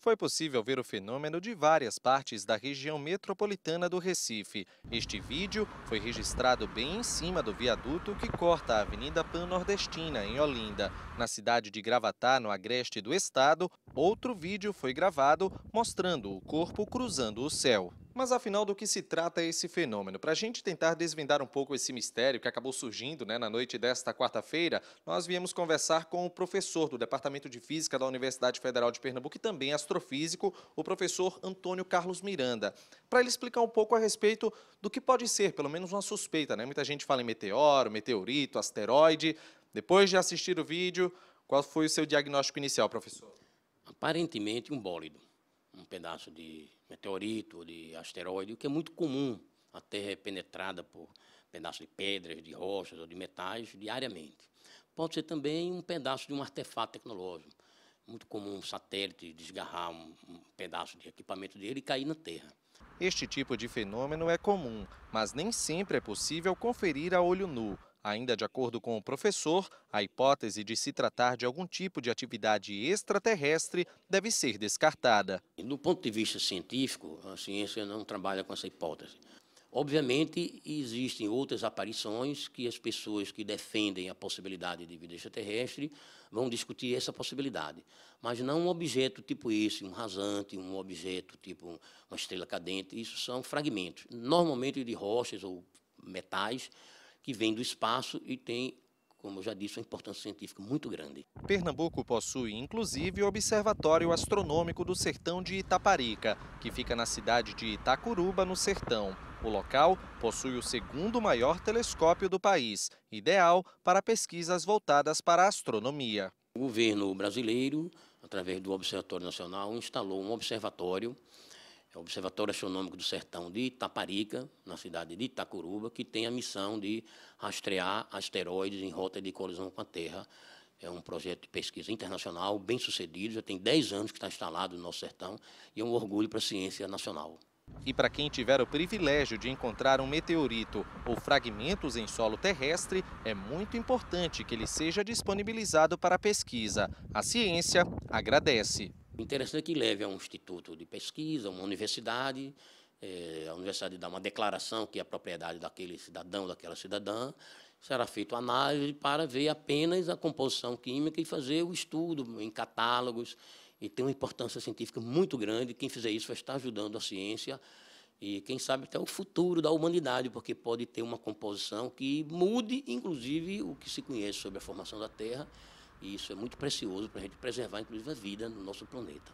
Foi possível ver o fenômeno de várias partes da região metropolitana do Recife. Este vídeo foi registrado bem em cima do viaduto que corta a Avenida Pan-Nordestina, em Olinda. Na cidade de Gravatá, no agreste do estado, outro vídeo foi gravado mostrando o corpo cruzando o céu. Mas afinal, do que se trata esse fenômeno? Para a gente tentar desvendar um pouco esse mistério que acabou surgindo né, na noite desta quarta-feira, nós viemos conversar com o professor do Departamento de Física da Universidade Federal de Pernambuco e também astrofísico, o professor Antônio Carlos Miranda, para ele explicar um pouco a respeito do que pode ser, pelo menos uma suspeita. Né? Muita gente fala em meteoro, meteorito, asteroide. Depois de assistir o vídeo, qual foi o seu diagnóstico inicial, professor? Aparentemente um bólido um pedaço de meteorito, de asteroide, o que é muito comum. A Terra é penetrada por pedaços de pedras, de rochas ou de metais diariamente. Pode ser também um pedaço de um artefato tecnológico. Muito comum um satélite desgarrar um, um pedaço de equipamento dele e cair na Terra. Este tipo de fenômeno é comum, mas nem sempre é possível conferir a olho nu. Ainda de acordo com o professor, a hipótese de se tratar de algum tipo de atividade extraterrestre deve ser descartada. Do ponto de vista científico, a ciência não trabalha com essa hipótese. Obviamente, existem outras aparições que as pessoas que defendem a possibilidade de vida extraterrestre vão discutir essa possibilidade. Mas não um objeto tipo esse, um rasante, um objeto tipo uma estrela cadente, isso são fragmentos, normalmente de rochas ou metais, que vem do espaço e tem como eu já disse, uma importância científica muito grande. Pernambuco possui, inclusive, o Observatório Astronômico do Sertão de Itaparica, que fica na cidade de Itacuruba, no Sertão. O local possui o segundo maior telescópio do país, ideal para pesquisas voltadas para a astronomia. O governo brasileiro, através do Observatório Nacional, instalou um observatório é o Observatório Astronômico do Sertão de Itaparica, na cidade de Itacuruba, que tem a missão de rastrear asteroides em rota de colisão com a Terra. É um projeto de pesquisa internacional, bem sucedido, já tem 10 anos que está instalado no nosso sertão e é um orgulho para a ciência nacional. E para quem tiver o privilégio de encontrar um meteorito ou fragmentos em solo terrestre, é muito importante que ele seja disponibilizado para pesquisa. A ciência agradece. O interessante é que leve a um instituto de pesquisa, uma universidade, é, a universidade dá uma declaração que é a propriedade daquele cidadão, daquela cidadã, será feita análise para ver apenas a composição química e fazer o estudo em catálogos. E tem uma importância científica muito grande. Quem fizer isso vai estar ajudando a ciência e, quem sabe, até o futuro da humanidade, porque pode ter uma composição que mude, inclusive, o que se conhece sobre a formação da Terra e isso é muito precioso para a gente preservar, inclusive, a vida no nosso planeta.